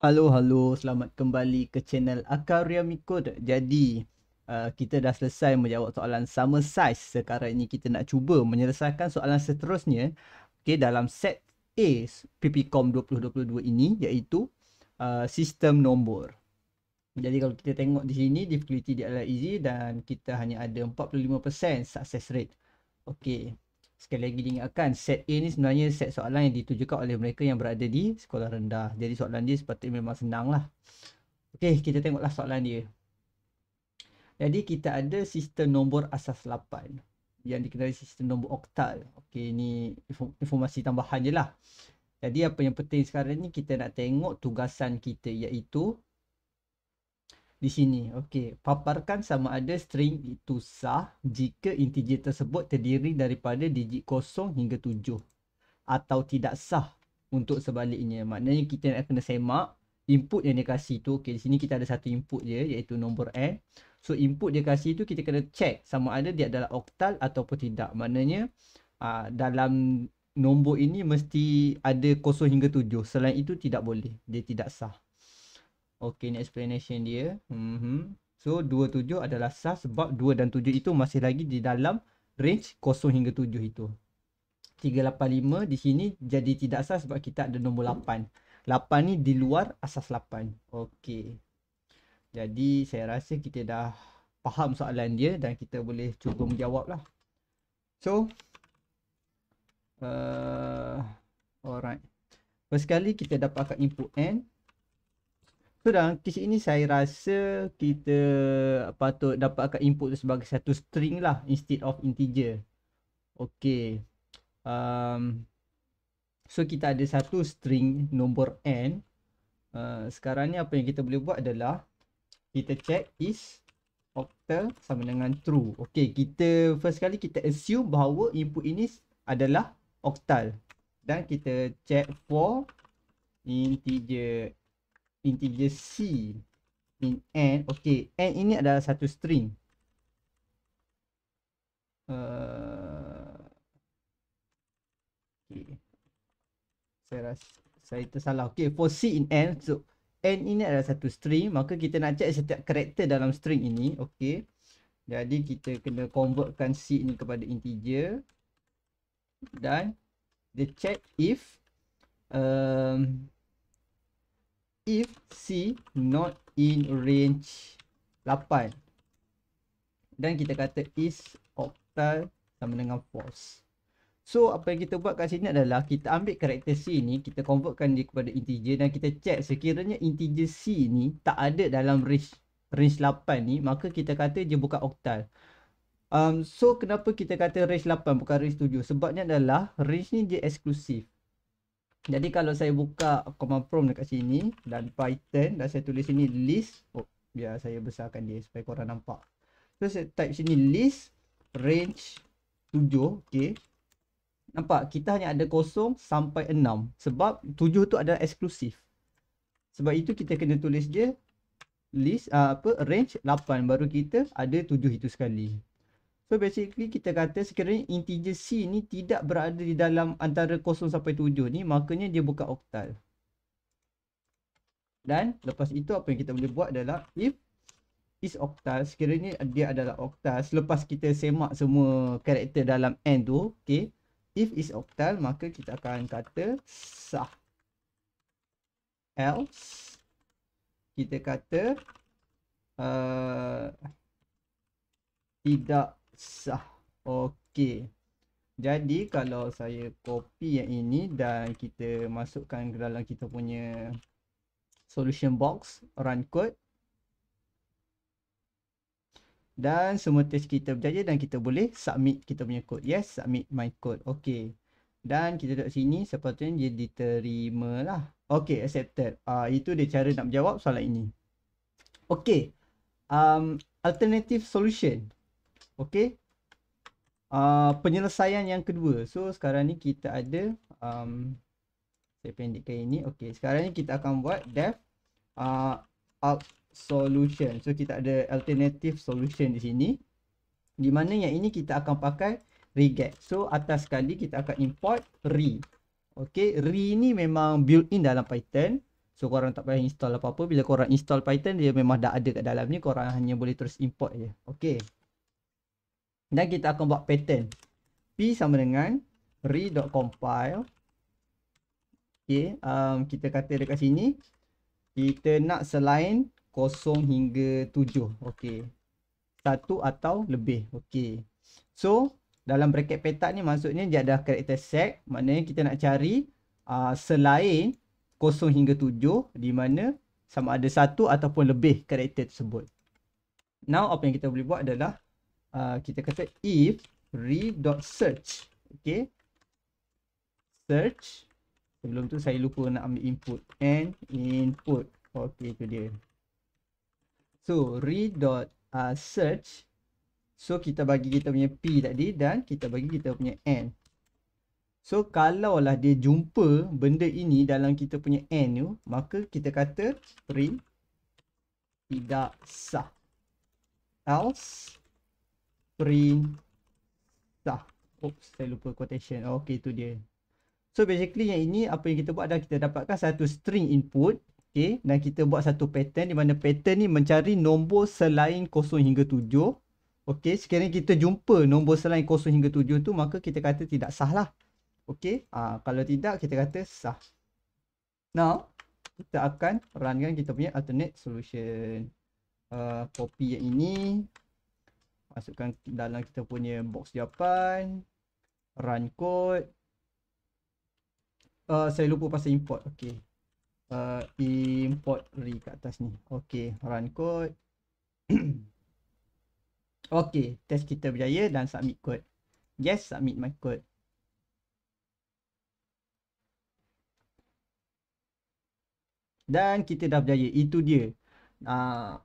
Halo, halo. Selamat kembali ke channel Akaria Mikod. Jadi, uh, kita dah selesai menjawab soalan sama size. Sekarang ini kita nak cuba menyelesaikan soalan seterusnya. Okay, dalam set A PPCOM 2022 ini iaitu uh, sistem nombor. Jadi kalau kita tengok di sini, difficulty dia adalah easy dan kita hanya ada 45% success rate. Okay sekali lagi diingatkan set A ni sebenarnya set soalan yang ditujukan oleh mereka yang berada di sekolah rendah. Jadi soalan dia sepatutnya memang senang lah. Okey, kita tengoklah soalan dia. Jadi kita ada sistem nombor asas 8 yang dikenali sistem nombor oktal. Okey, ni informasi tambahan je lah. Jadi apa yang penting sekarang ni kita nak tengok tugasan kita iaitu di sini. Okey, paparkan sama ada string itu sah jika integer tersebut terdiri daripada digit kosong hingga tujuh, atau tidak sah untuk sebaliknya. Maknanya kita nak kena semak input yang dia kasih tu. Okey, di sini kita ada satu input je iaitu nombor n. So input dia kasih tu kita kena check sama ada dia adalah oktal ataupun tidak. Maknanya aa, ah, dalam nombor ini mesti ada kosong hingga tujuh. Selain itu tidak boleh. Dia tidak sah. Okay, ni explanation dia. Mm-hmm. So, 27 adalah sah sebab 2 dan 7 itu masih lagi di dalam range 0 hingga 7 itu. 385 di sini jadi tidak sah sebab kita ada nombor 8. 8 ni di luar asas 8. Okay. Jadi, saya rasa kita dah faham soalan dia dan kita boleh cuba menjawab lah. So, uh, alright. First kali kita dapatkan input N kurang kisah ini saya rasa kita patut dapatkan input tu sebagai satu string lah instead of integer. Okay. Um, so kita ada satu string nombor n. Uh, sekarang ni apa yang kita boleh buat adalah kita check is octal sama dengan true. Okay kita first kali kita assume bahawa input ini adalah octal dan kita check for integer integer c in n okay n ini adalah satu string uh, okey saya rasa saya tersalah Okay for c in n so n ini adalah satu string maka kita nak check setiap karakter dalam string ini Okay, jadi kita kena convertkan c ini kepada integer dan the check if um, if C not in range 8 dan kita kata is octal sama dengan false so apa yang kita buat kat sini adalah kita ambil karakter C ni kita convertkan dia kepada integer dan kita check sekiranya integer C ni tak ada dalam range range 8 ni maka kita kata dia bukan octal um, so kenapa kita kata range 8 bukan range 7 sebabnya adalah range ni dia eksklusif jadi kalau saya buka command prompt dekat sini dan python dan saya tulis sini list. Oh, biar saya besarkan dia supaya korang nampak. So saya type sini list range 7, okey. Nampak kita hanya ada kosong sampai 6 sebab 7 tu ada eksklusif. Sebab itu kita kena tulis je list uh, apa range 8 baru kita ada 7 itu sekali. So basically kita kata sekiranya integer C ni tidak berada di dalam antara 0 sampai 7 ni makanya dia bukan oktal. Dan lepas itu apa yang kita boleh buat adalah if is oktal sekiranya dia adalah oktal selepas kita semak semua karakter dalam n tu okay, if is oktal maka kita akan kata sah else kita kata uh, tidak sah. Okey. Jadi kalau saya copy yang ini dan kita masukkan ke dalam kita punya solution box run code dan semua test kita berjaya dan kita boleh submit kita punya code. Yes, submit my code. Okey. Dan kita dekat sini sepatutnya dia diterima lah. Okey, accepted. Ah uh, itu dia cara nak jawab soalan ini. Okey. Um alternative solution. Okey. Ah, penyelesaian yang kedua. So sekarang ni kita ada um, saya pendekkan ini. Okey, sekarang ni kita akan buat def uh, ah, alt solution. So kita ada alternative solution di sini. Di mana yang ini kita akan pakai reget. So atas sekali kita akan import re. Okey, re ni memang built in dalam Python. So korang tak payah install apa-apa. Bila korang install Python dia memang dah ada kat dalam ni. Korang hanya boleh terus import je. Okey. Dan kita akan buat pattern. P sama dengan re.compile. Okay. Um, kita kata dekat sini. Kita nak selain kosong hingga tujuh. Okay. satu atau lebih. Okay. So, dalam bracket petak ni maksudnya dia ada karakter set. Maknanya kita nak cari uh, selain kosong hingga tujuh Di mana sama ada satu ataupun lebih karakter tersebut. Now, apa yang kita boleh buat adalah uh, kita kata if read.search okay search sebelum tu saya lupa nak ambil input and input okay tu dia so read.search ah, uh, so kita bagi kita punya p tadi dan kita bagi kita punya n so kalaulah dia jumpa benda ini dalam kita punya n tu maka kita kata print tidak sah else print dah oops saya lupa quotation oh, okey tu dia so basically yang ini apa yang kita buat adalah kita dapatkan satu string input okey dan kita buat satu pattern di mana pattern ni mencari nombor selain 0 hingga 7 okey sekarang kita jumpa nombor selain 0 hingga 7 tu maka kita kata tidak sah lah okey ah kalau tidak kita kata sah now kita akan run kan kita punya alternate solution uh, copy yang ini masukkan dalam kita punya box japan run code uh, saya lupa pasal import okey uh, import re kat atas ni okey run code okey test kita berjaya dan submit code yes submit my code dan kita dah berjaya itu dia uh,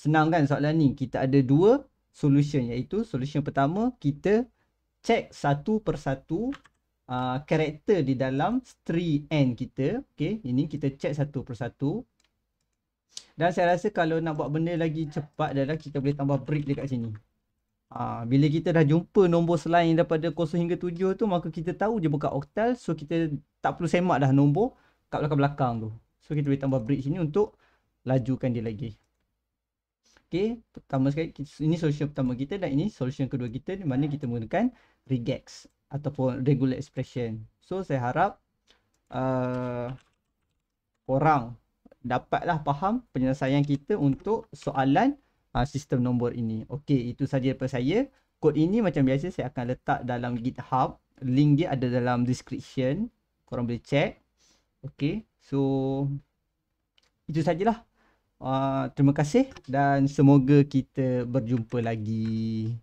senang kan soalan ni kita ada dua solution iaitu solution pertama kita check satu persatu uh, karakter uh, di dalam string n kita okey ini kita check satu persatu dan saya rasa kalau nak buat benda lagi cepat adalah kita boleh tambah break dekat sini ha, Bila kita dah jumpa nombor selain daripada 0 hingga 7 tu Maka kita tahu je buka octal So kita tak perlu semak dah nombor kat belakang-belakang tu So kita boleh tambah break sini untuk lajukan dia lagi Okay, pertama sekali, ini solution pertama kita dan ini solution kedua kita di mana kita menggunakan regex ataupun regular expression. So, saya harap uh, orang dapatlah faham penyelesaian kita untuk soalan uh, sistem nombor ini. Okay, itu sahaja daripada saya. Kod ini macam biasa saya akan letak dalam GitHub. Link dia ada dalam description. Korang boleh check. Okay, so itu sajalah. Ah, terima kasih dan semoga kita berjumpa lagi.